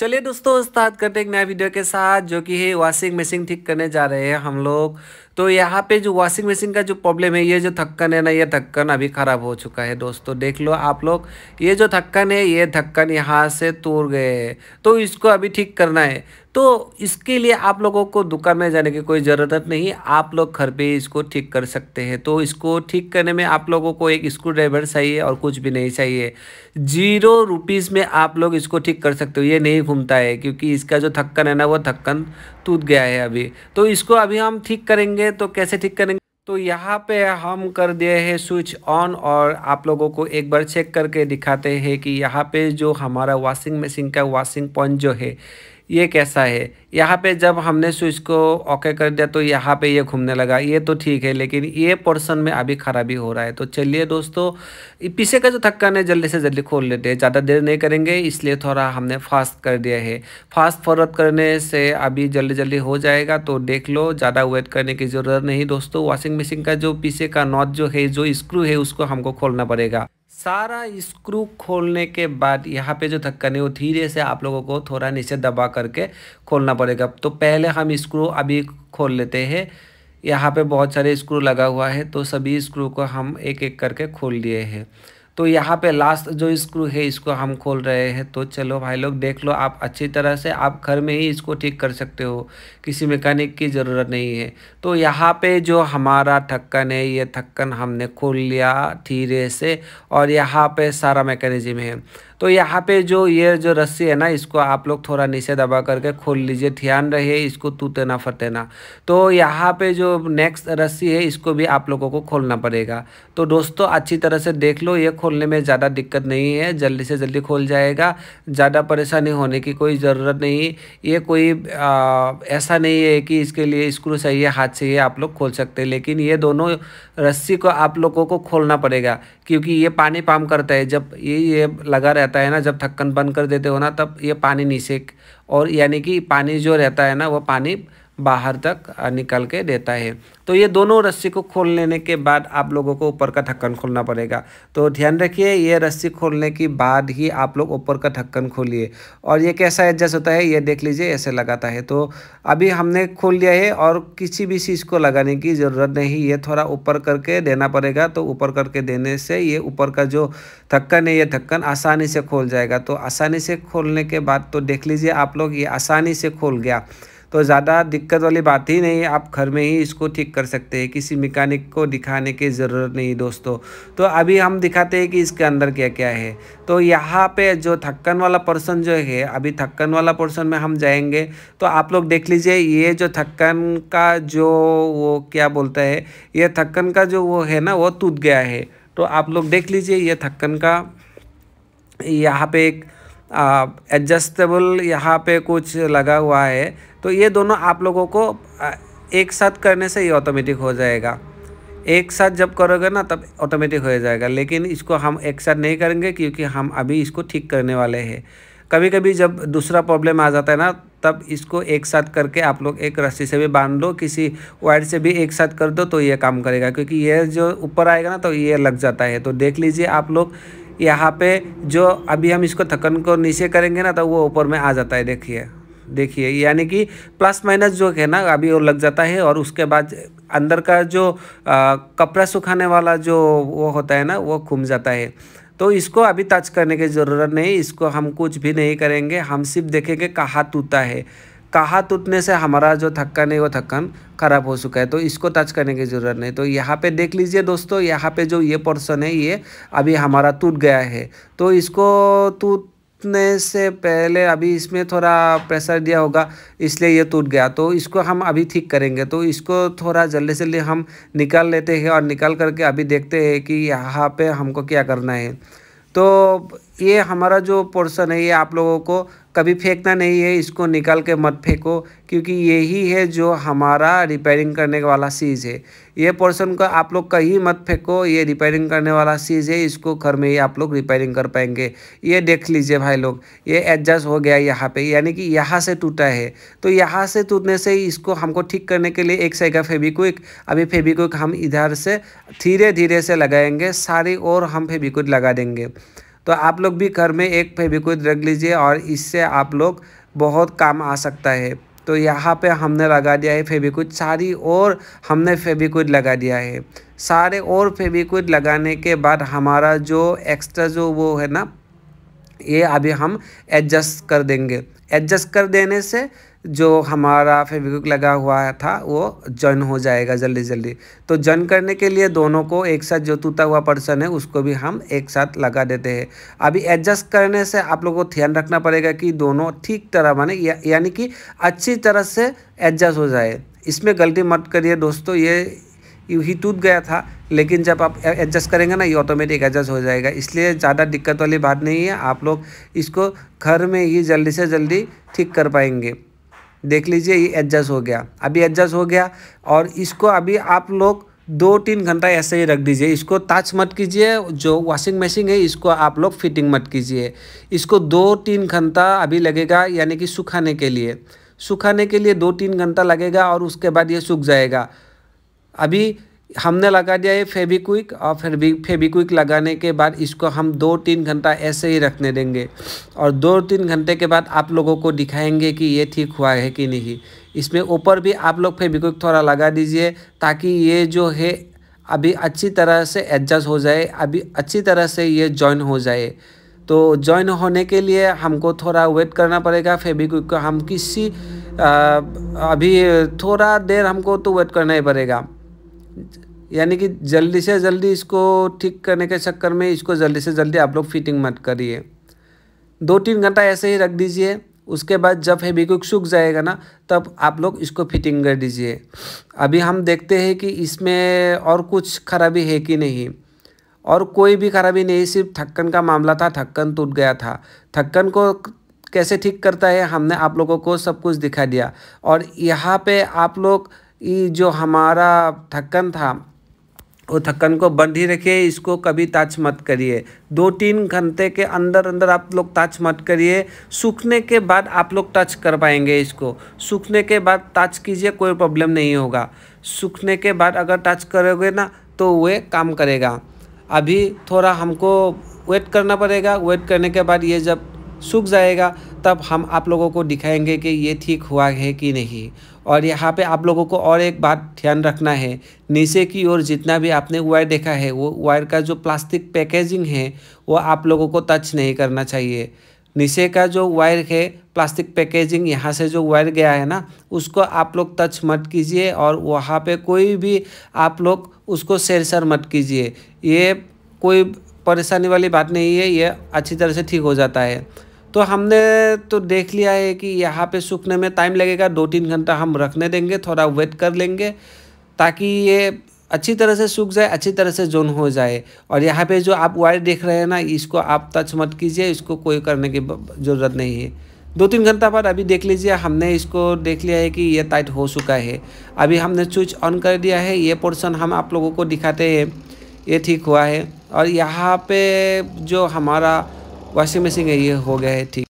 चलिए दोस्तों स्टार्ट करते हैं एक नया वीडियो के साथ जो कि है वॉशिंग मशीन ठीक करने जा रहे हैं हम लोग तो यहाँ पे जो वॉशिंग मशीन का जो प्रॉब्लम है ये जो थक्कन है ना ये थक्कन अभी ख़राब हो चुका है दोस्तों देख लो आप लोग ये जो थक्कन है ये थक्कन यहाँ से तोड़ गए तो इसको अभी ठीक करना है तो इसके लिए आप लोगों को दुकान में जाने की कोई ज़रूरत नहीं आप लोग घर पे इसको ठीक कर सकते हैं तो इसको ठीक करने में आप लोगों को एक स्क्रू ड्राइवर चाहिए और कुछ भी नहीं चाहिए जीरो रुपीज़ में आप लोग इसको ठीक कर सकते हो ये नहीं घूमता है क्योंकि इसका जो थक्कन है ना वो थक्कन टूट गया है अभी तो इसको अभी हम ठीक करेंगे हैं तो कैसे ठीक करेंगे तो यहाँ पे हम कर दिए हैं स्विच ऑन और आप लोगों को एक बार चेक करके दिखाते हैं कि यहाँ पे जो हमारा वॉशिंग मशीन का वॉशिंग पॉइंट जो है ये कैसा है यहाँ पे जब हमने स्विच को ओके कर दिया तो यहाँ पे ये घूमने लगा ये तो ठीक है लेकिन ये पोर्शन में अभी खराबी हो रहा है तो चलिए दोस्तों पीछे का जो थक्कन है जल्दी से जल्दी खोल लेते हैं ज़्यादा देर नहीं करेंगे इसलिए थोड़ा हमने फास्ट कर दिया है फास्ट फॉरवर्ड करने से अभी जल्दी जल्दी हो जाएगा तो देख लो ज़्यादा वेट करने की ज़रूरत नहीं दोस्तों वॉशिंग मशीन का जो पीछे का नॉट जो है जो स्क्रू है उसको हमको खोलना पड़ेगा सारा स्क्रू खोलने के बाद यहाँ पे जो धक्कन है वो धीरे से आप लोगों को थोड़ा नीचे दबा करके खोलना पड़ेगा तो पहले हम स्क्रू अभी खोल लेते हैं यहाँ पे बहुत सारे स्क्रू लगा हुआ है तो सभी स्क्रू को हम एक एक करके खोल दिए हैं तो यहाँ पे लास्ट जो स्क्रू है इसको हम खोल रहे हैं तो चलो भाई लोग देख लो आप अच्छी तरह से आप घर में ही इसको ठीक कर सकते हो किसी मैकेनिक की ज़रूरत नहीं है तो यहाँ पे जो हमारा ढक्कन है ये ढक्कन हमने खोल लिया धीरे से और यहाँ पे सारा मैकेनिज्म है तो यहाँ पे जो ये जो रस्सी है ना इसको आप लोग थोड़ा नीचे दबा करके खोल लीजिए ध्यान रहे इसको तेना फतेना तो यहाँ पे जो नेक्स्ट रस्सी है इसको भी आप लोगों को खोलना पड़ेगा तो दोस्तों अच्छी तरह से देख लो ये खोलने में ज़्यादा दिक्कत नहीं है जल्दी से जल्दी खोल जाएगा ज़्यादा परेशानी होने की कोई ज़रूरत नहीं ये कोई ऐसा नहीं है कि इसके लिए स्क्रू चाहिए हाथ चाहिए आप लोग खोल सकते हैं लेकिन ये दोनों रस्सी को आप लोगों को खोलना पड़ेगा क्योंकि ये पानी पाम करता है जब ये ये लगा रहता रहता है ना जब थक्कन बंद कर देते हो ना तब ये पानी नीचे और यानी कि पानी जो रहता है ना वो पानी बाहर तक निकल के देता है तो ये दोनों रस्सी को खोल लेने के बाद आप लोगों को ऊपर का ढक्कन खोलना पड़ेगा तो ध्यान रखिए ये रस्सी खोलने के बाद ही आप लोग ऊपर का ढक्कन खोलिए और ये कैसा एडजस्ट होता है ये देख लीजिए ऐसे लगाता है तो अभी हमने खोल लिया है और किसी भी चीज़ को लगाने की ज़रूरत नहीं ये थोड़ा ऊपर करके देना पड़ेगा तो ऊपर करके देने से ये ऊपर का जो थक्कन है ये थक्कन आसानी से खोल जाएगा तो आसानी से खोलने के बाद तो देख लीजिए आप लोग ये आसानी से खोल गया तो ज़्यादा दिक्कत वाली बात ही नहीं आप घर में ही इसको ठीक कर सकते हैं किसी मैकेनिक को दिखाने की ज़रूरत नहीं दोस्तों तो अभी हम दिखाते हैं कि इसके अंदर क्या क्या है तो यहाँ पे जो थक्कन वाला पर्सन जो है अभी थक्कन वाला पर्सन में हम जाएंगे तो आप लोग देख लीजिए ये जो थक्कन का जो वो क्या बोलता है ये थक्कन का जो वो है ना वो टूट गया है तो आप लोग देख लीजिए ये थक्कन का यहाँ पे एक एडजस्टेबल यहाँ पे कुछ लगा हुआ है तो ये दोनों आप लोगों को एक साथ करने से ही ऑटोमेटिक हो जाएगा एक साथ जब करोगे ना तब ऑटोमेटिक हो जाएगा लेकिन इसको हम एक साथ नहीं करेंगे क्योंकि हम अभी इसको ठीक करने वाले हैं कभी कभी जब दूसरा प्रॉब्लम आ जाता है ना तब इसको एक साथ करके आप लोग एक रस्सी से भी बांध लो किसी वायर से भी एक साथ कर दो तो ये काम करेगा क्योंकि ये जो ऊपर आएगा ना तो ये लग जाता है तो देख लीजिए आप लोग यहाँ पे जो अभी हम इसको थकन को नीचे करेंगे ना तो वो ऊपर में आ जाता है देखिए देखिए यानी कि प्लस माइनस जो है ना अभी वो लग जाता है और उसके बाद अंदर का जो कपड़ा सुखाने वाला जो वो होता है ना वो घूम जाता है तो इसको अभी टच करने की ज़रूरत नहीं इसको हम कुछ भी नहीं करेंगे हम सिर्फ देखेंगे कहाँ टूटा है कहा टूटने से हमारा जो थक्कन है वो थक्कन ख़राब हो चुका है तो इसको टच करने की ज़रूरत नहीं तो यहाँ पे देख लीजिए दोस्तों यहाँ पे जो ये पोर्सन है ये अभी हमारा टूट गया है तो इसको टूट टूटने से पहले अभी इसमें थोड़ा प्रेशर दिया होगा इसलिए ये टूट गया तो इसको हम अभी ठीक करेंगे तो इसको थोड़ा जल्दी से जल्दी हम निकाल लेते हैं और निकाल करके अभी देखते हैं कि यहाँ पे हमको क्या करना है तो ये हमारा जो पोर्सन है ये आप लोगों को कभी फेंकना नहीं है इसको निकाल के मत फेंको क्योंकि यही है जो हमारा रिपेयरिंग करने वाला चीज़ है ये पोर्सन को आप लोग कहीं मत फेंको ये रिपेयरिंग करने वाला चीज़ है इसको घर में ही आप लोग रिपेयरिंग कर पाएंगे ये देख लीजिए भाई लोग ये एडजस्ट हो गया यहाँ पे यानी कि यहाँ से टूटा है तो यहाँ से टूटने से इसको हमको ठीक करने के लिए एक साइड फेबिक्विक अभी फेबिक्विक हम इधर से धीरे धीरे से लगाएंगे सारी और हम फेबिक्विक लगा देंगे तो आप लोग भी घर में एक फेविक्विक रख लीजिए और इससे आप लोग बहुत काम आ सकता है तो यहाँ पे हमने लगा दिया है फेविक्विक सारी और हमने फेविक्विक लगा दिया है सारे और फेविक्विक लगाने के बाद हमारा जो एक्स्ट्रा जो वो है ना ये अभी हम एडजस्ट कर देंगे एडजस्ट कर देने से जो हमारा फेविक्विक लगा हुआ था वो जन हो जाएगा जल्दी जल्दी तो जन करने के लिए दोनों को एक साथ जो टूटा हुआ पर्सन है उसको भी हम एक साथ लगा देते हैं अभी एडजस्ट करने से आप लोगों को ध्यान रखना पड़ेगा कि दोनों ठीक तरह माने या, यानी कि अच्छी तरह से एडजस्ट हो जाए इसमें गलती मत करिए दोस्तों ये ही टूट गया था लेकिन जब आप एडजस्ट करेंगे ना ये ऑटोमेटिक एडजस्ट हो जाएगा इसलिए ज़्यादा दिक्कत वाली बात नहीं है आप लोग इसको घर में ही जल्दी से जल्दी ठीक कर पाएंगे देख लीजिए ये एडजस्ट हो गया अभी एडजस्ट हो गया और इसको अभी आप लोग दो तीन घंटा ऐसे ही रख दीजिए इसको टच मत कीजिए जो वॉशिंग मशीन है इसको आप लोग फिटिंग मत कीजिए इसको दो तीन घंटा अभी लगेगा यानी कि सुखाने के लिए सुखाने के लिए दो तीन घंटा लगेगा और उसके बाद ये सूख जाएगा अभी हमने लगा दिया ये फेबिक्विक और फिर भी फेबिक्विक लगाने के बाद इसको हम दो तीन घंटा ऐसे ही रखने देंगे और दो तीन घंटे के बाद आप लोगों को दिखाएंगे कि ये ठीक हुआ है कि नहीं इसमें ऊपर भी आप लोग फेबिक्विक थोड़ा लगा दीजिए ताकि ये जो है अभी अच्छी तरह से एडजस्ट हो जाए अभी अच्छी तरह से ये जॉइन हो जाए तो जॉइन होने के लिए हमको थोड़ा वेट करना पड़ेगा फेबिक्विक को हम किसी आ, अभी थोड़ा देर हमको तो वेट करना ही पड़ेगा यानी कि जल्दी से जल्दी इसको ठीक करने के चक्कर में इसको जल्दी से जल्दी आप लोग फिटिंग मत करिए दो तीन घंटा ऐसे ही रख दीजिए उसके बाद जब हेवी क्विक सूख जाएगा ना तब आप लोग इसको फिटिंग कर दीजिए अभी हम देखते हैं कि इसमें और कुछ खराबी है कि नहीं और कोई भी खराबी नहीं सिर्फ थक्कन का मामला था थक्कन टूट गया था थक्कन को कैसे ठीक करता है हमने आप लोगों को सब कुछ दिखा दिया और यहाँ पे आप लोग जो हमारा थक्कन था वो थक्कन को बंद ही रखिए इसको कभी ताच मत करिए दो तीन घंटे के अंदर अंदर आप लोग ताच मत करिए सूखने के बाद आप लोग टच कर पाएंगे इसको सूखने के बाद टच कीजिए कोई प्रॉब्लम नहीं होगा सूखने के बाद अगर टच करोगे ना तो वे काम करेगा अभी थोड़ा हमको वेट करना पड़ेगा वेट करने के बाद ये जब सूख जाएगा तब हम आप लोगों को दिखाएंगे कि ये ठीक हुआ है कि नहीं और यहाँ पे आप लोगों को और एक बात ध्यान रखना है नीचे की ओर जितना भी आपने वायर देखा है वो वायर का जो प्लास्टिक पैकेजिंग है वो आप लोगों को टच नहीं करना चाहिए नीचे का जो वायर है प्लास्टिक पैकेजिंग यहाँ से जो वायर गया है ना उसको आप लोग टच मत कीजिए और वहाँ पे कोई भी आप लोग उसको सेरसर मत कीजिए ये कोई परेशानी वाली बात नहीं है ये अच्छी तरह से ठीक हो जाता है तो हमने तो देख लिया है कि यहाँ पे सूखने में टाइम लगेगा दो तीन घंटा हम रखने देंगे थोड़ा वेट कर लेंगे ताकि ये अच्छी तरह से सूख जाए अच्छी तरह से जोन हो जाए और यहाँ पे जो आप वायर देख रहे हैं ना इसको आप टच मत कीजिए इसको कोई करने की ज़रूरत नहीं है दो तीन घंटा बाद अभी देख लीजिए हमने इसको देख लिया है कि ये टाइट हो चुका है अभी हमने स्विच ऑन कर दिया है ये पोर्शन हम आप लोगों को दिखाते हैं ये ठीक हुआ है और यहाँ पे जो हमारा वॉशिंग मशीन ये हो गया है ठीक